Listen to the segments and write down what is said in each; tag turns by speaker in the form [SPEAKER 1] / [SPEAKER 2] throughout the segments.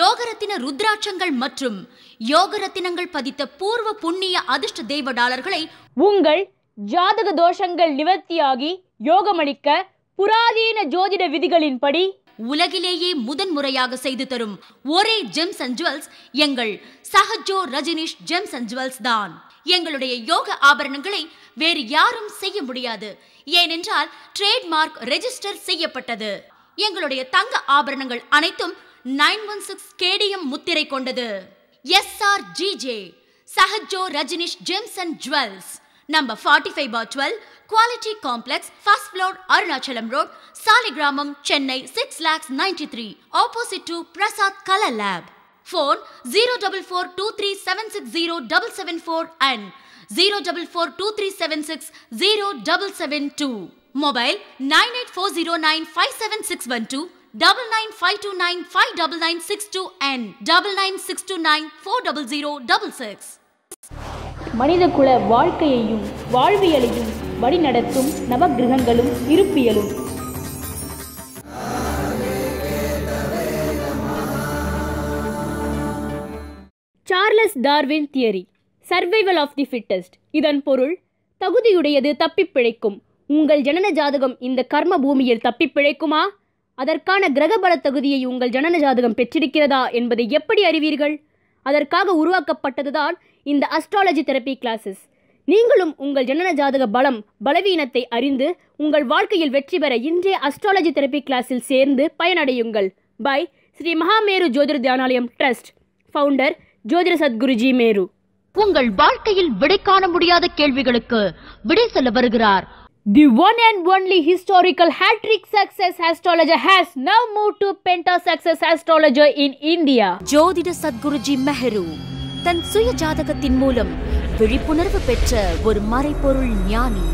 [SPEAKER 1] யோகரத்தின ருத்ராட்சங்கள் மற்றும் யோகரத்தினங்கள் பதித்த பூர்வ புண்ணிய அதிர்ஷ்ட தெய்வ டாலர்களை உங்கள் ஜாதக தோஷங்கள் நிவர்த்தியாகி யோகமளிக்க புராதீன ஜோதிட விதிகளின்படி உலகிலேயே முதன் முறையாக செய்து தரும் ஒரே ஜெம்ஸ் அண்ட் ஜுவல்ஸ் எங்கள் Sahajo Rajinish gems and jewels தான் எங்களுடைய யோக ஆபரணங்களை வேறு யாரும் செய்ய முடியாது ஏனென்றால் ட்ரேட்மார்க் ரெஜிஸ்டர் செய்யப்பட்டது எங்களுடைய தங்க ஆபரணங்கள் அனைத்தும் நைன் ஒன் சிக்ஸ் கேடிஎம் முத்திரை கொண்டது S R GJ Sahajo Rajinish gems and jewels number forty five bar twelve quality complex first floor Arunachalam road Saligramam Chennai six lakhs ninety three opposite to Prasad colour lab phone zero double four two three seven six zero double seven four and zero double four two three seven six zero double seven two mobile nine eight four zero nine five seven six one two double nine five two nine five double nine six two and double nine six two nine four double zero double six மனிதகுல வாழ்க்கையையும் வாழ்வியலையும் வழிநடத்தும் நவகிரகங்களும் இருப்பியலும் Charles Darwin theory survival of the fittest இதன் பொருள் தகுதியுடையது தப்பிப்பிழைக்கும் உங்கள் ஜனன ஜாதகம் இந்த கர்ம பூமியில் தப்பிப்பிழைக்குமா அதற்கான கிரகபல தகுதியை உங்கள் ஜனன ஜாதகம் பெற்றிருக்கிறதா என்பதை எப்படி அறிவீர்கள் அதற்காக உருவாக்கப்பட்டதுதான் இந்த அஸ்ட்ராலஜி தெரப்பி கிளாஸஸ் நீங்களும் உங்கள் ஜனன ஜாதக பலம் பலவீனத்தை அறிந்து உங்கள் வாழ்க்கையில் வெற்றி பெற இன்றைய அஸ்ட்ராலஜி தெரப்பி கிளாஸில் சேர்ந்து பயனடையுங்கள் by Shri Mahameru Jothir Dhyanalayam trust founder Jothira Sadguruji Meru உங்கள் வாழ்க்கையில் விடை காண முடியாத கேள்விகளுக்கு விடை சொல்ல வருகிறார் The one and only historical hat-trick success astrologer has now moved to Penta Success Astrologer in India. ஜோதிட சத்குருஜி மெஹரு தன் சுய ஜாதகத்தின் மூலம் விழிப்புணர்வு பெற்ற ஒரு மறைப்பொருள் ஞானி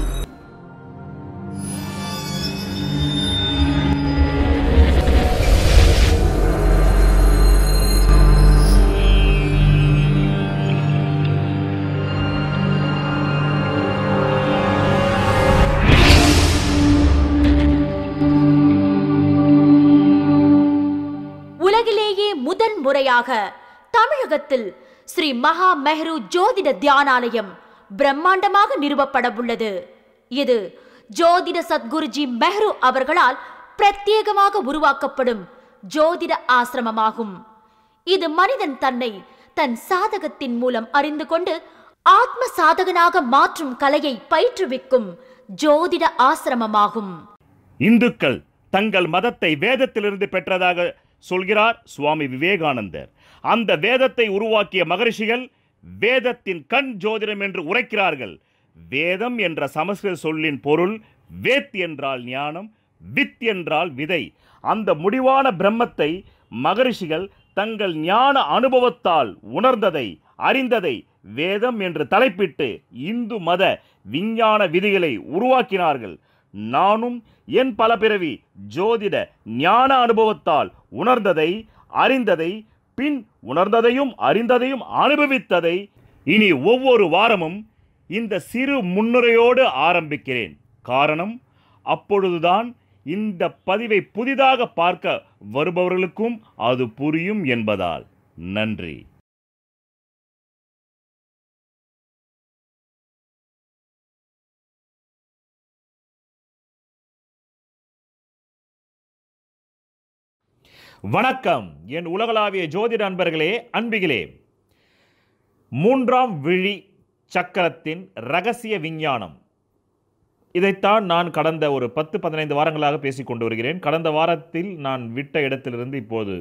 [SPEAKER 1] முதன்முறையாக தமிழகத்தில் ஸ்ரீ மகா மெஹ்ரு ஜோதிட தியானாலயம் பிரம்மாண்டமாக நிறுவப்பட உள்ளது இது ஜோதிட சத்குருஜி மெஹ்ரு அவர்களால் பிரத்யேகமாக உருவாக்கப்படும் ஜோதிட ஆசிரமமாகும் இது மனிதன் தன்னை தன் சாதகத்தின் மூலம் அறிந்து கொண்டு ஆத்ம சாதகனாக மாற்றும் கலையை பயிற்றுவிக்கும் ஜோதிட ஆசிரமமாகும்
[SPEAKER 2] இந்துக்கள் தங்கள் மதத்தை வேதத்திலிருந்து பெற்றதாக சொல்கிறார் சுவாமி விவேகானந்தர் அந்த வேதத்தை உருவாக்கிய மகரிஷிகள் வேதத்தின் கண் ஜோதிடம் என்று உரைக்கிறார்கள் வேதம் என்ற சமஸ்கிருத சொல்லின் பொருள் வேத் என்றால் ஞானம் வித் என்றால் விதை அந்த முடிவான பிரம்மத்தை மகரிஷிகள் தங்கள் ஞான அனுபவத்தால் உணர்ந்ததை அறிந்ததை வேதம் என்று தலைப்பிட்டு இந்து மத விஞ்ஞான விதிகளை உருவாக்கினார்கள் நானும் என் பல பிறவி ஜோதிட ஞான அனுபவத்தால் உணர்ந்ததை அறிந்ததை பின் உணர்ந்ததையும் அறிந்ததையும் அனுபவித்ததை இனி ஒவ்வொரு வாரமும் இந்த சிறு முன்னுரையோடு ஆரம்பிக்கிறேன் காரணம் அப்பொழுதுதான் இந்த பதிவை புதிதாக பார்க்க வருபவர்களுக்கும் அது புரியும் என்பதால் நன்றி வணக்கம் என் உலகளாவிய ஜோதிட அன்பர்களே அன்பிகளே மூன்றாம் விழி சக்கரத்தின் ரகசிய விஞ்ஞானம் இதைத்தான் நான் கடந்த ஒரு பத்து பதினைந்து வாரங்களாக பேசிக் கொண்டு வருகிறேன் கடந்த வாரத்தில் நான் விட்ட இடத்திலிருந்து இப்போது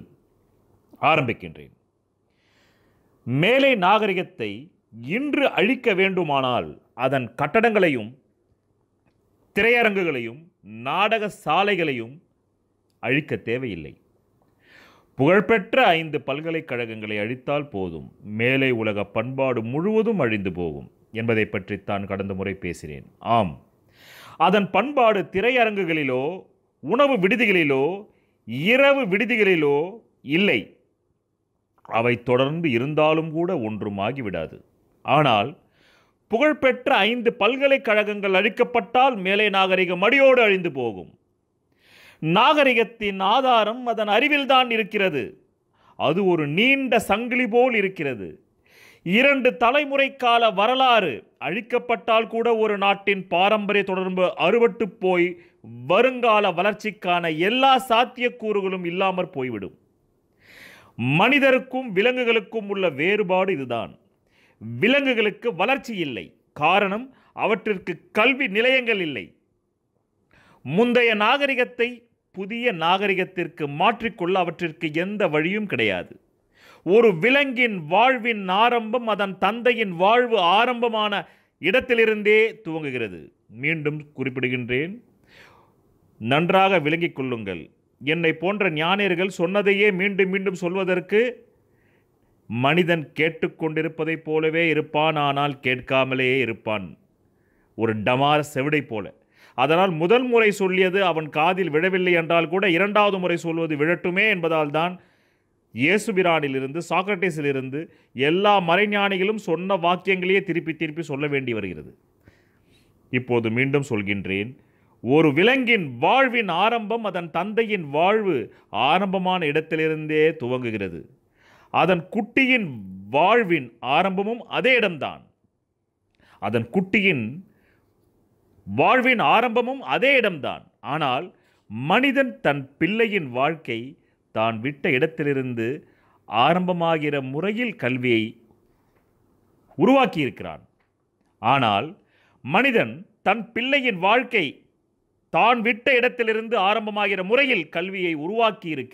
[SPEAKER 2] ஆரம்பிக்கின்றேன் மேலை நாகரிகத்தை இன்று அழிக்க வேண்டுமானால் அதன் கட்டடங்களையும் திரையரங்குகளையும் நாடக சாலைகளையும் அழிக்க தேவையில்லை புகழ்பெற்ற ஐந்து பல்கலைக்கழகங்களை அழித்தால் போதும் மேலை உலக பண்பாடு முழுவதும் அழிந்து போகும் என்பதை பற்றி தான் கடந்த முறை பேசினேன் ஆம் அதன் பண்பாடு திரையரங்குகளிலோ உணவு விடுதிகளிலோ இரவு விடுதிகளிலோ இல்லை அவை தொடர்ந்து இருந்தாலும் கூட ஒன்றும் ஆகிவிடாது ஆனால் புகழ்பெற்ற ஐந்து பல்கலைக்கழகங்கள் அழிக்கப்பட்டால் மேலை நாகரிகம் அடியோடு அழிந்து போகும் நாகரிகத்தின் ஆதாரம் அதன் அறிவில்தான் இருக்கிறது அது ஒரு நீண்ட சங்கிலி போல் இருக்கிறது இரண்டு தலைமுறை கால வரலாறு அழிக்கப்பட்டால் கூட ஒரு நாட்டின் பாரம்பரிய தொடர்பு அறுபட்டு போய் வருங்கால வளர்ச்சிக்கான எல்லா சாத்தியக்கூறுகளும் இல்லாமற் போய்விடும் மனிதருக்கும் விலங்குகளுக்கும் உள்ள வேறுபாடு இதுதான் விலங்குகளுக்கு வளர்ச்சி இல்லை காரணம் அவற்றிற்கு கல்வி நிலையங்கள் இல்லை முந்தைய நாகரிகத்தை புதிய நாகரிகத்திற்கு மாற்றிக்கொள்ள அவற்றிற்கு எந்த வழியும் கிடையாது ஒரு விலங்கின் வாழ்வின் ஆரம்பம் அதன் தந்தையின் வாழ்வு ஆரம்பமான இடத்திலிருந்தே துவங்குகிறது மீண்டும் குறிப்பிடுகின்றேன் நன்றாக விளங்கிக் கொள்ளுங்கள் என்னை போன்ற ஞானியர்கள் சொன்னதையே மீண்டும் மீண்டும் சொல்வதற்கு மனிதன் கேட்டுக்கொண்டிருப்பதைப் போலவே இருப்பான் ஆனால் கேட்காமலேயே இருப்பான் ஒரு டமார செவிடை போல அதனால் முதல் முறை சொல்லியது அவன் காதில் விழவில்லை என்றால் கூட இரண்டாவது முறை சொல்வது விழட்டுமே என்பதால் தான் இயேசுபிரானிலிருந்து சாக்ரட்டிஸிலிருந்து எல்லா மறைஞானிகளும் சொன்ன வாக்கியங்களையே திருப்பி திருப்பி சொல்ல வேண்டி வருகிறது இப்போது மீண்டும் சொல்கின்றேன் ஒரு விலங்கின் வாழ்வின் ஆரம்பம் அதன் தந்தையின் வாழ்வு ஆரம்பமான இடத்திலிருந்தே துவங்குகிறது அதன் குட்டியின் வாழ்வின் ஆரம்பமும் அதே இடம்தான் அதன் குட்டியின் வாழ்வின் ஆரம்பமும் அதே இடம்தான் ஆனால் மனிதன் தன் பிள்ளையின் வாழ்க்கை தான் விட்ட இடத்திலிருந்து ஆரம்பமாகிற முறையில் கல்வியை உருவாக்கியிருக்கிறான் ஆனால் மனிதன் தன் பிள்ளையின் வாழ்க்கை தான் விட்ட இடத்திலிருந்து ஆரம்பமாகிற முறையில் கல்வியை உருவாக்கி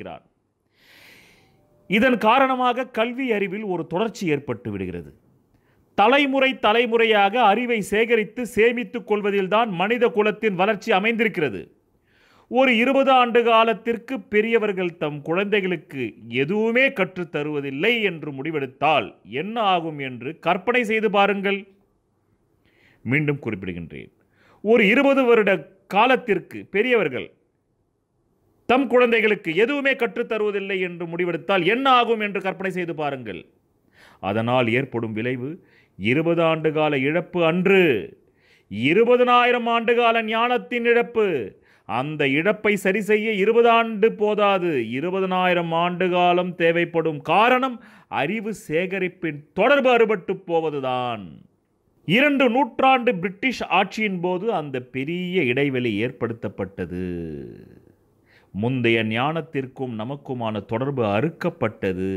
[SPEAKER 2] இதன் காரணமாக கல்வி அறிவில் ஒரு தொடர்ச்சி ஏற்பட்டு விடுகிறது தலைமுறை தலைமுறையாக அறிவை சேகரித்து சேமித்துக் கொள்வதில்தான் மனித குலத்தின் வளர்ச்சி அமைந்திருக்கிறது ஒரு இருபது ஆண்டு காலத்திற்கு பெரியவர்கள் தம் குழந்தைகளுக்கு எதுவுமே கற்றுத் தருவதில்லை என்று முடிவெடுத்தால் என்ன ஆகும் என்று கற்பனை செய்து பாருங்கள் மீண்டும் குறிப்பிடுகின்றேன் ஒரு இருபது வருட காலத்திற்கு பெரியவர்கள் தம் குழந்தைகளுக்கு எதுவுமே கற்றுத்தருவதில்லை என்று முடிவெடுத்தால் என்ன ஆகும் என்று கற்பனை செய்து பாருங்கள் அதனால் ஏற்படும் விளைவு இருபது ஆண்டு கால இழப்பு அன்று இருபதனாயிரம் ஆண்டு கால ஞானத்தின் இழப்பு அந்த இழப்பை சரி செய்ய இருபது ஆண்டு போதாது இருபதனாயிரம் ஆண்டு காலம் தேவைப்படும் காரணம் அறிவு சேகரிப்பின் தொடர்பு அறுபட்டு போவதுதான் இரண்டு நூற்றாண்டு பிரிட்டிஷ் ஆட்சியின் போது அந்த பெரிய இடைவெளி ஏற்படுத்தப்பட்டது முந்தைய ஞானத்திற்கும் நமக்குமான தொடர்பு அறுக்கப்பட்டது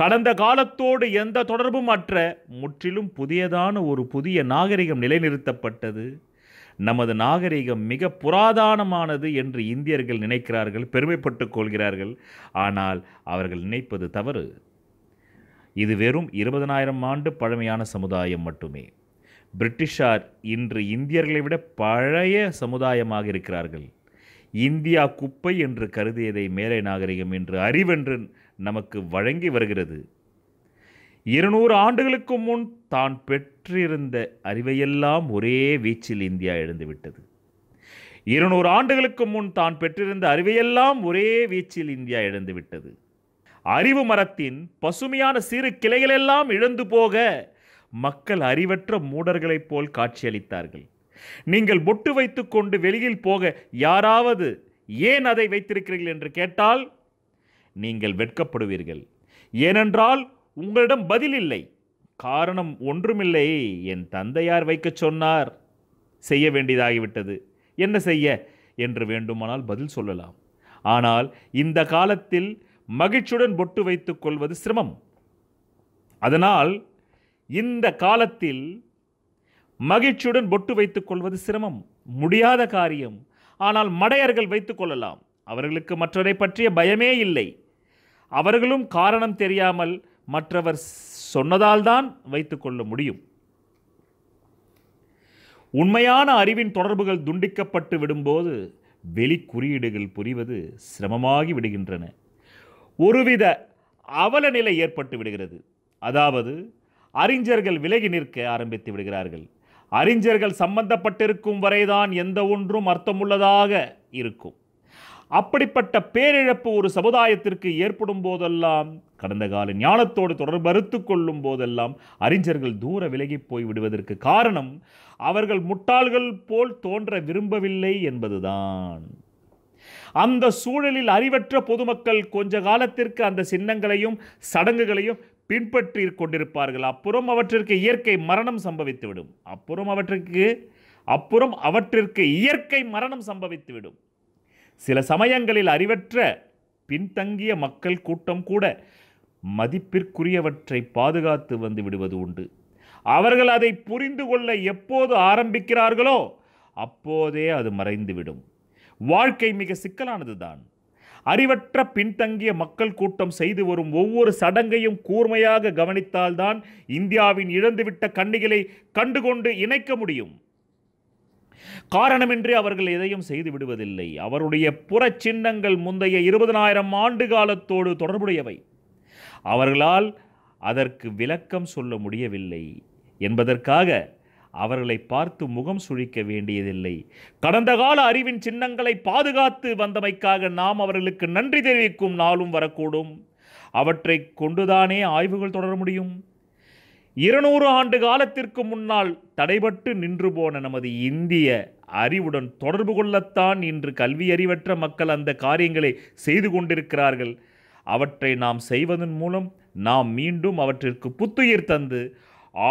[SPEAKER 2] கடந்த காலத்தோடு எந்த தொடர்பும் அற்ற முற்றிலும் புதியதான ஒரு புதிய நாகரிகம் நிலைநிறுத்தப்பட்டது நமது நாகரிகம் மிக புராதானமானது என்று இந்தியர்கள் நினைக்கிறார்கள் பெருமைப்பட்டுக் கொள்கிறார்கள் ஆனால் அவர்கள் நினைப்பது தவறு இது வெறும் இருபதனாயிரம் ஆண்டு பழமையான சமுதாயம் மட்டுமே பிரிட்டிஷார் இன்று இந்தியர்களை விட பழைய சமுதாயமாக இருக்கிறார்கள் இந்தியா குப்பை என்று கருதியதை மேலை நாகரிகம் என்று அறிவென்று நமக்கு வழங்கி வருகிறது இருநூறு ஆண்டுகளுக்கு முன் தான் பெற்றிருந்த அறிவையெல்லாம் ஒரே வீச்சில் இந்தியா எழுந்துவிட்டது இருநூறு ஆண்டுகளுக்கு முன் தான் பெற்றிருந்த அறிவையெல்லாம் ஒரே வீச்சில் இந்தியா எழுந்துவிட்டது அறிவு மரத்தின் பசுமையான சிறு கிளைகளெல்லாம் இழந்து போக மக்கள் அறிவற்ற மூடர்களைப் போல் காட்சியளித்தார்கள் நீங்கள் பொட்டு வைத்துக்கொண்டு வெளியில் போக யாராவது ஏன் அதை வைத்திருக்கிறீர்கள் என்று கேட்டால் நீங்கள் வெட்கப்படுவீர்கள் ஏனென்றால் உங்களிடம் பதில் இல்லை காரணம் ஒன்றுமில்லை என் தந்தையார் வைக்கச் சொன்னார் செய்ய வேண்டியதாகிவிட்டது என்ன செய்ய என்று வேண்டுமானால் பதில் சொல்லலாம் ஆனால் இந்த காலத்தில் மகிழ்ச்சியுடன் பொட்டு வைத்துக் கொள்வது சிரமம் அதனால் இந்த காலத்தில் மகிழ்ச்சியுடன் பொட்டு வைத்துக் கொள்வது சிரமம் முடியாத காரியம் ஆனால் மடையர்கள் வைத்துக் கொள்ளலாம் அவர்களுக்கு மற்றவரை பற்றிய பயமே இல்லை அவர்களும் காரணம் தெரியாமல் மற்றவர் சொன்னதால் தான் வைத்துக்கொள்ள முடியும் உண்மையான அறிவின் தொடர்புகள் துண்டிக்கப்பட்டு விடும்போது வெளிக்குறியீடுகள் புரிவது சிரமமாகி விடுகின்றன ஒருவித அவல நிலை ஏற்பட்டு விடுகிறது அதாவது அறிஞர்கள் விலகி நிற்க ஆரம்பித்து விடுகிறார்கள் அறிஞர்கள் சம்பந்தப்பட்டிருக்கும் வரைதான் எந்த ஒன்றும் அர்த்தமுள்ளதாக இருக்கும் அப்படிப்பட்ட பேரிழப்பு ஒரு சமுதாயத்திற்கு ஏற்படும் போதெல்லாம் கடந்த கால ஞானத்தோடு தொடர்பறுத்து கொள்ளும் போதெல்லாம் அறிஞர்கள் தூர விலகி போய் விடுவதற்கு காரணம் அவர்கள் முட்டாள்கள் போல் தோன்ற விரும்பவில்லை என்பதுதான் அந்த சூழலில் அறிவற்ற பொதுமக்கள் கொஞ்ச காலத்திற்கு அந்த சின்னங்களையும் சடங்குகளையும் பின்பற்றி கொண்டிருப்பார்கள் அப்புறம் அவற்றிற்கு இயற்கை மரணம் சம்பவித்துவிடும் அப்புறம் அவற்றிற்கு அப்புறம் அவற்றிற்கு இயற்கை மரணம் சம்பவித்துவிடும் சில சமயங்களில் அறிவற்ற பின்தங்கிய மக்கள் கூட்டம் கூட மதிப்பிற்குரியவற்றை பாதுகாத்து வந்து விடுவது உண்டு அவர்கள் அதை புரிந்து கொள்ள எப்போது ஆரம்பிக்கிறார்களோ அப்போதே அது மறைந்துவிடும் வாழ்க்கை மிக சிக்கலானதுதான் அறிவற்ற பின்தங்கிய மக்கள் கூட்டம் செய்து வரும் ஒவ்வொரு சடங்கையும் கூர்மையாக கவனித்தால்தான் இந்தியாவின் இழந்துவிட்ட கண்ணிகளை கண்டுகொண்டு இணைக்க முடியும் காரணமின்றி அவர்கள் எதையும் செய்து விடுவதில்லை அவருடைய புறச்சின்னங்கள் முந்தைய இருபதனாயிரம் ஆண்டு காலத்தோடு தொடர்புடையவை அவர்களால் அதற்கு விளக்கம் சொல்ல முடியவில்லை என்பதற்காக அவர்களை பார்த்து முகம் சுழிக்க வேண்டியதில்லை கடந்த கால அறிவின் சின்னங்களை பாதுகாத்து வந்தமைக்காக நாம் அவர்களுக்கு நன்றி தெரிவிக்கும் நாளும் வரக்கூடும் அவற்றை கொண்டுதானே ஆய்வுகள் தொடர முடியும் இருநூறு ஆண்டு காலத்திற்கு முன்னால் தடைபட்டு நின்று போன நமது இந்திய அறிவுடன் தொடர்பு கொள்ளத்தான் இன்று கல்வி அறிவற்ற மக்கள் அந்த காரியங்களை செய்து கொண்டிருக்கிறார்கள் அவற்றை நாம் செய்வதன் மூலம் நாம் மீண்டும் அவற்றிற்கு புத்துயிர் தந்து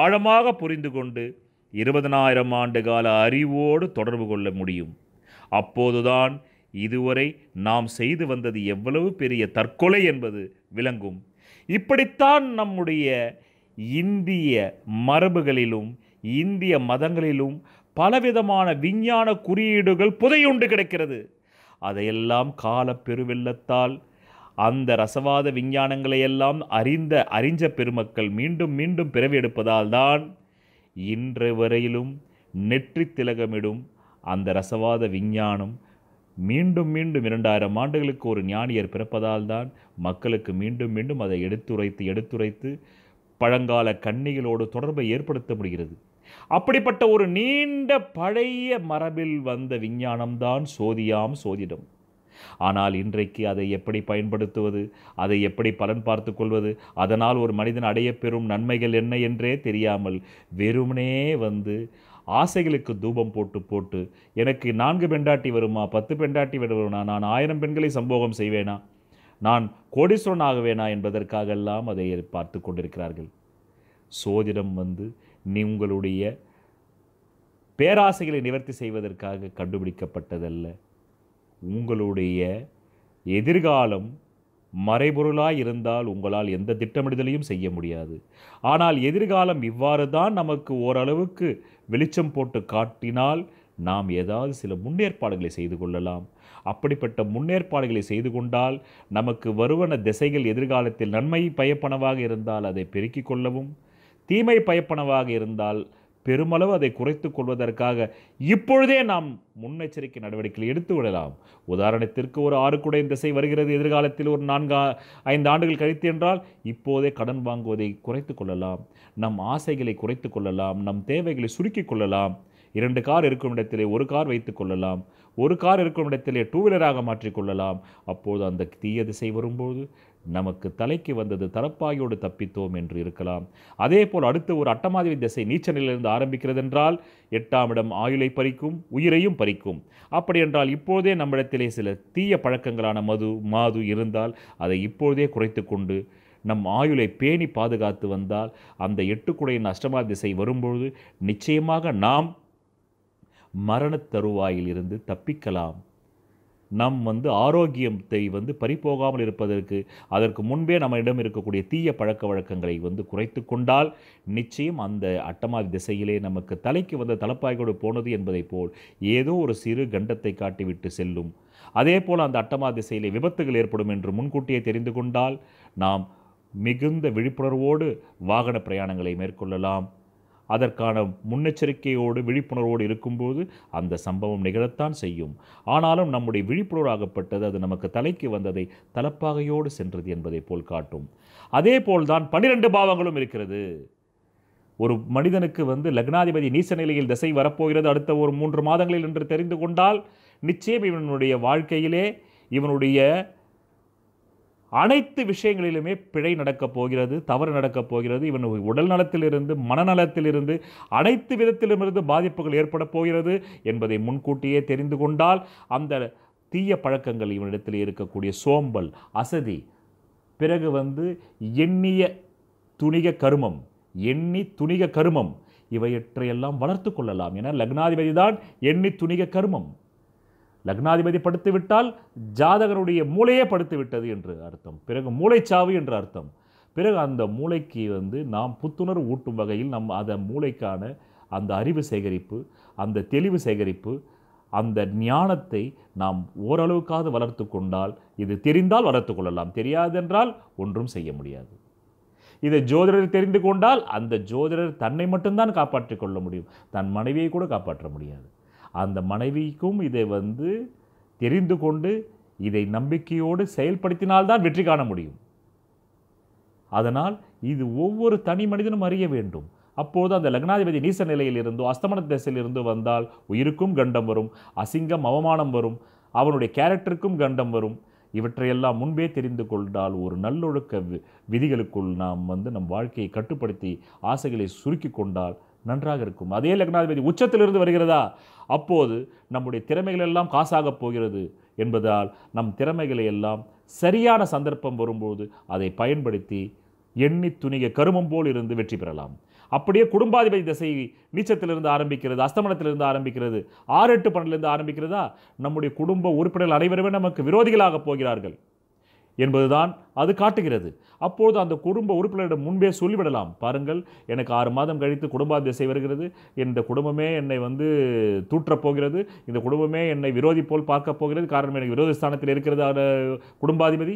[SPEAKER 2] ஆழமாக புரிந்து கொண்டு இருபதனாயிரம் ஆண்டு கால அறிவோடு தொடர்பு கொள்ள முடியும் அப்போதுதான் இதுவரை நாம் செய்து வந்தது எவ்வளவு பெரிய தற்கொலை என்பது விளங்கும் இப்படித்தான் நம்முடைய இந்திய மரபுகளிலும் இந்திய மதங்களிலும் பலவிதமான விஞ்ஞான குறியீடுகள் புதையுண்டு கிடக்கிறது அதையெல்லாம் கால பெருவெள்ளத்தால் அந்த ரசவாத விஞ்ஞானங்களை எல்லாம் அறிந்த அறிஞ்ச பெருமக்கள் மீண்டும் மீண்டும் பிறவி எடுப்பதால் தான் இன்று வரையிலும் நெற்றி திலகமிடும் அந்த ரசவாத விஞ்ஞானம் மீண்டும் மீண்டும் இரண்டாயிரம் ஆண்டுகளுக்கு ஒரு ஞானியர் பிறப்பதால் தான் மக்களுக்கு மீண்டும் மீண்டும் அதை எடுத்துரைத்து எடுத்துரைத்து பழங்கால கண்ணிகளோடு தொடர்பை ஏற்படுத்த முடிகிறது அப்படிப்பட்ட ஒரு நீண்ட பழைய மரபில் வந்த விஞ்ஞானம்தான் சோதியாம் சோதிடம் ஆனால் இன்றைக்கு அதை எப்படி பயன்படுத்துவது அதை எப்படி பலன் பார்த்து கொள்வது அதனால் ஒரு மனிதன் அடைய பெறும் நன்மைகள் என்ன என்றே தெரியாமல் வெறுமனே வந்து ஆசைகளுக்கு தூபம் போட்டு போட்டு எனக்கு நான்கு பெண்டாட்டி வருமா பத்து பெண்டாட்டி வருமா நான் ஆயிரம் பெண்களை சம்போகம் செய்வேனா நான் கோடீஸ்வரன் ஆகவேனா என்பதற்காகெல்லாம் அதை பார்த்து கொண்டிருக்கிறார்கள் சோதிடம் வந்து நீ உங்களுடைய பேராசைகளை நிவர்த்தி செய்வதற்காக கண்டுபிடிக்கப்பட்டதல்ல உங்களுடைய எதிர்காலம் மறைபொருளாக இருந்தால் உங்களால் எந்த திட்டமிடுதலையும் செய்ய முடியாது ஆனால் எதிர்காலம் இவ்வாறு தான் நமக்கு ஓரளவுக்கு வெளிச்சம் போட்டு காட்டினால் நாம் ஏதாவது சில முன்னேற்பாடுகளை செய்து கொள்ளலாம் அப்படிப்பட்ட முன்னேற்பாடுகளை செய்து கொண்டால் நமக்கு வருவன திசைகள் எதிர்காலத்தில் நன்மை பயப்பனவாக இருந்தால் அதை பெருக்கிக் கொள்ளவும் தீமை பயப்பனவாக இருந்தால் பெருமளவு அதை குறைத்து கொள்வதற்காக இப்பொழுதே நாம் முன்னெச்சரிக்கை நடவடிக்கைகள் எடுத்து விடலாம் உதாரணத்திற்கு ஒரு ஆறு குடையின் திசை வருகிறது எதிர்காலத்தில் ஒரு நான்கு ஐந்து ஆண்டுகள் கழித்து என்றால் இப்போதே கடன் வாங்குவதை குறைத்து கொள்ளலாம் நம் ஆசைகளை குறைத்து கொள்ளலாம் நம் தேவைகளை சுருக்கிக் கொள்ளலாம் இரண்டு கார் இருக்கும் இடத்திலே ஒரு கார் வைத்து கொள்ளலாம் ஒரு கார் இருக்கும் இடத்திலே டூ வீலராக மாற்றிக்கொள்ளலாம் அப்போது அந்த தீய திசை வரும்போது நமக்கு தலைக்கு வந்தது தரப்பாயோடு தப்பித்தோம் என்று இருக்கலாம் அதே போல் அடுத்து ஒரு அட்டமாதவி திசை நீச்சலிலிருந்து ஆரம்பிக்கிறது என்றால் எட்டாம் இடம் ஆயுளை பறிக்கும் உயிரையும் பறிக்கும் அப்படி என்றால் இப்போதே நம்மிடத்திலே சில தீய பழக்கங்களான மது மாது இருந்தால் அதை இப்போதே குறைத்து கொண்டு நம் ஆயுளை பேணி பாதுகாத்து வந்தால் அந்த எட்டுக்குடையின் அஷ்டமா திசை வரும்பொழுது நிச்சயமாக நாம் மரணத் தருவாயிலிருந்து தப்பிக்கலாம் நம் வந்து ஆரோக்கியத்தை வந்து பறிப்போகாமல் இருப்பதற்கு அதற்கு முன்பே நம்மளிடம் இருக்கக்கூடிய தீய பழக்க வழக்கங்களை வந்து குறைத்து கொண்டால் நிச்சயம் அந்த அட்டமாதி திசையிலே நமக்கு தலைக்கு வந்த தலப்பாய்கோடு போனது என்பதைப் போல் ஏதோ ஒரு சிறு கண்டத்தை காட்டிவிட்டு செல்லும் அதே போல் அந்த அட்டமா திசையிலே விபத்துகள் ஏற்படும் என்று முன்கூட்டியே தெரிந்து கொண்டால் நாம் மிகுந்த விழிப்புணர்வோடு வாகன பிரயாணங்களை மேற்கொள்ளலாம் அதற்கான முன்னெச்சரிக்கையோடு விழிப்புணர்வோடு இருக்கும்போது அந்த சம்பவம் நிகழத்தான் செய்யும் ஆனாலும் நம்முடைய விழிப்புணர்வாகப்பட்டது அது நமக்கு தலைக்கு வந்ததை தலப்பாகையோடு சென்றது என்பதை போல் காட்டும் அதே போல்தான் பனிரெண்டு பாவங்களும் இருக்கிறது ஒரு மனிதனுக்கு வந்து லக்னாதிபதி நீச நிலையில் திசை வரப்போகிறது அடுத்த ஒரு மூன்று மாதங்களில் என்று தெரிந்து கொண்டால் நிச்சயம் இவனுடைய வாழ்க்கையிலே இவனுடைய அனைத்து விஷயங்களிலுமே பிழை நடக்கப் போகிறது தவறு நடக்கப் போகிறது இவன் உடல் நலத்திலிருந்து மனநலத்திலிருந்து அனைத்து விதத்திலுமிருந்து பாதிப்புகள் ஏற்பட போகிறது என்பதை முன்கூட்டியே தெரிந்து கொண்டால் அந்த தீய பழக்கங்கள் இவனிடத்தில் இருக்கக்கூடிய சோம்பல் அசதி பிறகு வந்து எண்ணிய துணிக கருமம் எண்ணி துணிக கருமம் இவையற்றையெல்லாம் வளர்த்து கொள்ளலாம் என லக்னாதிபதி தான் எண்ணி துணிக கருமம் லக்னாதிபதி படுத்துவிட்டால் ஜாதகருடைய மூளையே படுத்துவிட்டது என்று அர்த்தம் பிறகு மூளைச்சாவு என்று அர்த்தம் பிறகு அந்த மூளைக்கு வந்து நாம் புத்துணர்வு ஊட்டும் வகையில் நம் அந்த மூளைக்கான அந்த அறிவு சேகரிப்பு அந்த தெளிவு சேகரிப்பு அந்த ஞானத்தை நாம் ஓரளவுக்காவது வளர்த்து கொண்டால் இது தெரிந்தால் வளர்த்து கொள்ளலாம் தெரியாதென்றால் ஒன்றும் செய்ய முடியாது இதை ஜோதிடர் தெரிந்து கொண்டால் அந்த ஜோதிடர் தன்னை மட்டும்தான் காப்பாற்றிக் கொள்ள முடியும் தன் மனைவியை கூட காப்பாற்ற முடியாது அந்த மனைவிக்கும் இதை வந்து தெரிந்து கொண்டு இதை நம்பிக்கையோடு செயல்படுத்தினால்தான் வெற்றி காண முடியும் அதனால் இது ஒவ்வொரு தனி மனிதனும் அறிய வேண்டும் அப்போது அந்த லக்னாதிபதி நீச இருந்தோ அஸ்தமன திசையில் இருந்து வந்தால் உயிருக்கும் கண்டம் வரும் அசிங்கம் அவமானம் வரும் அவனுடைய கேரக்டருக்கும் கண்டம் வரும் இவற்றையெல்லாம் முன்பே தெரிந்து கொண்டால் ஒரு நல்லொழுக்க விதிகளுக்குள் நாம் வந்து நம் வாழ்க்கையை கட்டுப்படுத்தி ஆசைகளை சுருக்கி கொண்டால் நன்றாக இருக்கும் அதே லக்னாதிபதி உச்சத்திலிருந்து வருகிறதா அப்போது நம்முடைய திறமைகள் எல்லாம் காசாகப் போகிறது என்பதால் நம் திறமைகளை எல்லாம் சரியான சந்தர்ப்பம் வரும்போது அதை பயன்படுத்தி எண்ணி துணிக கருமம் போல் இருந்து வெற்றி பெறலாம் அப்படியே குடும்பாதிபதி திசை நீச்சத்திலிருந்து ஆரம்பிக்கிறது அஸ்தமனத்திலிருந்து ஆரம்பிக்கிறது ஆறு எட்டு பன்னிலிருந்து ஆரம்பிக்கிறதா நம்முடைய குடும்ப உறுப்பினர்கள் அனைவருமே நமக்கு விரோதிகளாக போகிறார்கள் என்பதுதான் அது காட்டுகிறது அப்போது அந்த குடும்ப உறுப்பினரிடம் முன்பே சொல்லிவிடலாம் பாருங்கள் எனக்கு ஆறு மாதம் கழித்து திசை வருகிறது இந்த குடும்பமே என்னை வந்து தூற்றப் போகிறது இந்த குடும்பமே என்னை விரோதி போல் பார்க்கப் போகிறது காரணம் எனக்கு விரோத ஸ்தானத்தில் இருக்கிறது குடும்பாதிபதி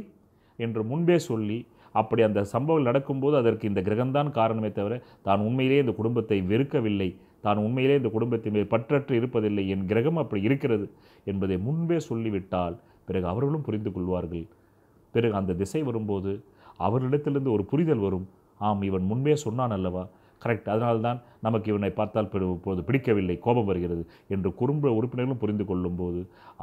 [SPEAKER 2] என்று முன்பே சொல்லி அப்படி அந்த சம்பவம் நடக்கும்போது அதற்கு இந்த கிரகம்தான் காரணமே தவிர தான் உண்மையிலே இந்த குடும்பத்தை வெறுக்கவில்லை தான் உண்மையிலே இந்த குடும்பத்தின் மேல் பற்றற்று இருப்பதில்லை என் கிரகம் அப்படி இருக்கிறது என்பதை முன்பே சொல்லிவிட்டால் பிறகு அவர்களும் புரிந்து கொள்வார்கள் பிறகு அந்த திசை வரும்போது அவர்களிடத்திலிருந்து ஒரு புரிதல் வரும் ஆம் இவன் முன்பே சொன்னான் அல்லவா கரெக்ட் அதனால்தான் நமக்கு இவனை பார்த்தால் இப்போது பிடிக்கவில்லை கோபம் வருகிறது என்று குடும்ப உறுப்பினர்களும் புரிந்து கொள்ளும்போது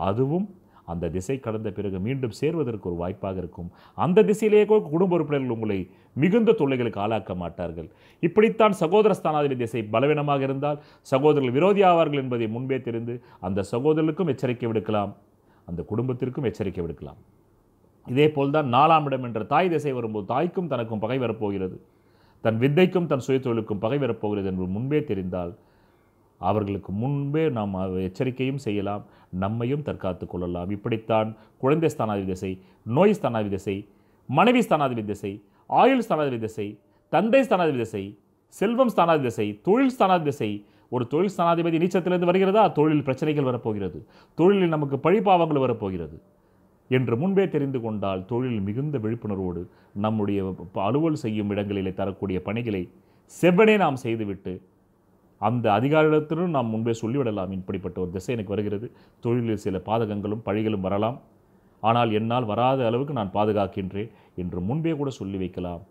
[SPEAKER 2] அதுவும் அந்த திசை கடந்த பிறகு மீண்டும் சேர்வதற்கு ஒரு வாய்ப்பாக இருக்கும் அந்த திசையிலேயே கூட குடும்ப உறுப்பினர்கள் உங்களை மிகுந்த தொல்லைகளுக்கு ஆளாக்க மாட்டார்கள் இப்படித்தான் சகோதர ஸ்தானாதிபதி திசை பலவீனமாக இருந்தால் சகோதரர்கள் விரோதி ஆவார்கள் என்பதை முன்பே தெரிந்து அந்த சகோதரர்களுக்கும் எச்சரிக்கை விடுக்கலாம் அந்த குடும்பத்திற்கும் எச்சரிக்கை விடுக்கலாம் இதே போல்தான் நாலாம் இடம் என்ற தாய் திசை வரும்போது தாய்க்கும் தனக்கும் பகை வரப்போகிறது தன் வித்தைக்கும் தன் சுயத்தொழிலுக்கும் பகை வரப்போகிறது என்று முன்பே தெரிந்தால் அவர்களுக்கு முன்பே நாம் எச்சரிக்கையும் செய்யலாம் நம்மையும் தற்காத்து கொள்ளலாம் இப்படித்தான் குழந்தை ஸ்தானாதிபதி திசை நோய் ஸ்தானாதி திசை மனைவி ஸ்தானாதிபதி திசை ஆயுள் ஸ்தானாதிபதி திசை தந்தை ஸ்தானாதிபதி திசை செல்வம் ஸ்தானாதி திசை தொழில் ஸ்தானாதி திசை ஒரு தொழில் ஸ்தானாதிபதி நீச்சத்திலிருந்து வருகிறதா தொழில் பிரச்சனைகள் வரப்போகிறது தொழிலில் நமக்கு பழிபாவங்கள் வரப்போகிறது என்று முன்பே தெரிந்து கொண்டால் தொழில் மிகுந்த விழிப்புணர்வோடு நம்முடைய அலுவல் செய்யும் இடங்களிலே தரக்கூடிய பணிகளை செவ்வனே நாம் செய்துவிட்டு அந்த அதிகாரிடத்திலும் நாம் முன்பே சொல்லிவிடலாம் இப்படிப்பட்ட ஒரு திசை எனக்கு வருகிறது தொழிலில் சில பாதகங்களும் பழிகளும் வரலாம் ஆனால் என்னால் வராத அளவுக்கு நான் பாதுகாக்கின்றேன் என்று முன்பே கூட சொல்லி வைக்கலாம்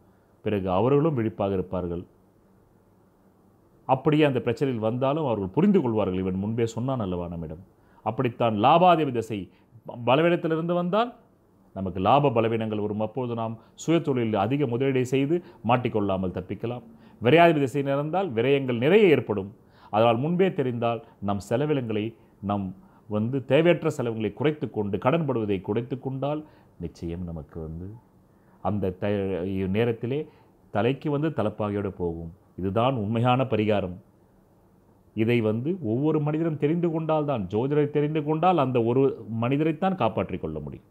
[SPEAKER 2] பிறகு அவர்களும் விழிப்பாக இருப்பார்கள் அப்படியே அந்த பிரச்சனையில் வந்தாலும் அவர்கள் புரிந்து கொள்வார்கள் இவன் முன்பே சொன்னான் அல்லவா நம்மிடம் அப்படித்தான் லாபாதிபதி திசை பலவீனத்திலிருந்து வந்தால் நமக்கு லாப பலவீனங்கள் வரும் அப்போது நாம் சுய தொழிலில் அதிக முதலீடு செய்து மாட்டிக்கொள்ளாமல் தப்பிக்கலாம் விரையாதிபதி திசை நிறந்தால் விரயங்கள் நிறைய ஏற்படும் அதனால் முன்பே தெரிந்தால் நம் செலவினங்களை நம் வந்து தேவையற்ற செலவுகளை குறைத்து கொண்டு கடன்படுவதை குறைத்து கொண்டால் நிச்சயம் நமக்கு வந்து அந்த த நேரத்திலே தலைக்கு வந்து தலைப்பாகையோடு போகும் இதுதான் உண்மையான பரிகாரம் இதை வந்து ஒவ்வொரு மனிதரும் தெரிந்து கொண்டால் தான் ஜோதிடரை தெரிந்து கொண்டால் அந்த ஒரு மனிதரைத்தான் காப்பாற்றிக் கொள்ள முடியும்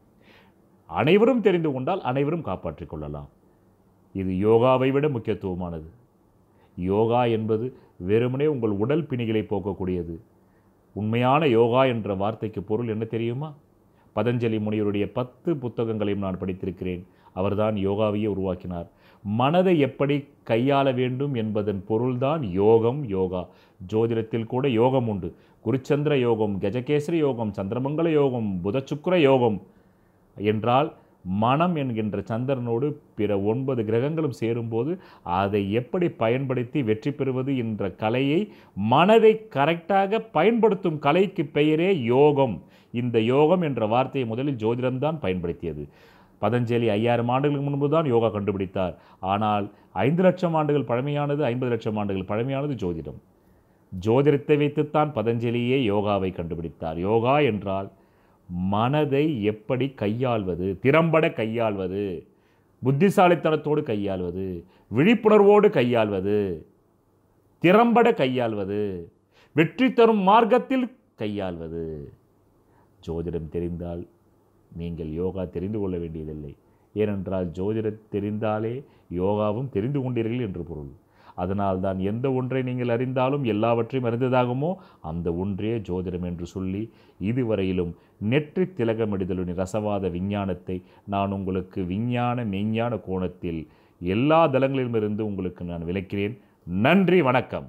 [SPEAKER 2] அனைவரும் தெரிந்து கொண்டால் அனைவரும் காப்பாற்றிக் கொள்ளலாம் இது யோகாவை விட முக்கியத்துவமானது யோகா என்பது வெறுமனே உங்கள் உடல் பிணிகளை போக்கக்கூடியது உண்மையான யோகா என்ற வார்த்தைக்கு பொருள் என்ன தெரியுமா பதஞ்சலி முனிவருடைய பத்து புத்தகங்களையும் நான் படித்திருக்கிறேன் அவர்தான் யோகாவையே உருவாக்கினார் மனதை எப்படி கையாள வேண்டும் என்பதன் பொருள்தான் யோகம் யோகா ஜோதிடத்தில் கூட யோகம் உண்டு குருச்சந்திர யோகம் கஜகேசரி யோகம் சந்திரமங்கல யோகம் புதச்சுக்கர யோகம் என்றால் மனம் என்கின்ற சந்திரனோடு பிற ஒன்பது கிரகங்களும் சேரும்போது அதை எப்படி பயன்படுத்தி வெற்றி பெறுவது என்ற கலையை மனதை கரெக்டாக பயன்படுத்தும் கலைக்கு பெயரே யோகம் இந்த யோகம் என்ற வார்த்தையை முதலில் ஜோதிடம்தான் பயன்படுத்தியது பதஞ்சலி ஐயாயிரம் ஆண்டுகளுக்கு முன்பு தான் யோகா கண்டுபிடித்தார் ஆனால் ஐந்து லட்சம் ஆண்டுகள் பழமையானது ஐம்பது லட்சம் ஆண்டுகள் பழமையானது ஜோதிடம் ஜோதிடத்தை வைத்துத்தான் பதஞ்சலியே யோகாவை கண்டுபிடித்தார் யோகா என்றால் மனதை எப்படி கையாள்வது திறம்பட கையாள்வது புத்திசாலித்தனத்தோடு கையாள்வது விழிப்புணர்வோடு கையாள்வது திறம்பட கையாள்வது வெற்றி தரும் மார்க்கத்தில் கையாள்வது ஜோதிடம் தெரிந்தால் நீங்கள் யோகா தெரிந்து கொள்ள வேண்டியதில்லை ஏனென்றால் ஜோதிடம் தெரிந்தாலே யோகாவும் தெரிந்து கொண்டீர்கள் என்று பொருள் அதனால் தான் எந்த ஒன்றை நீங்கள் அறிந்தாலும் எல்லாவற்றையும் அறிந்ததாகுமோ அந்த ஒன்றே ஜோதிடம் என்று சொல்லி இதுவரையிலும் நெற்றி திலகமிடுதலின் ரசவாத விஞ்ஞானத்தை நான் உங்களுக்கு விஞ்ஞான மெய்ஞான கோணத்தில் எல்லா தளங்களிலுமிருந்து உங்களுக்கு நான் விளக்கிறேன் நன்றி வணக்கம்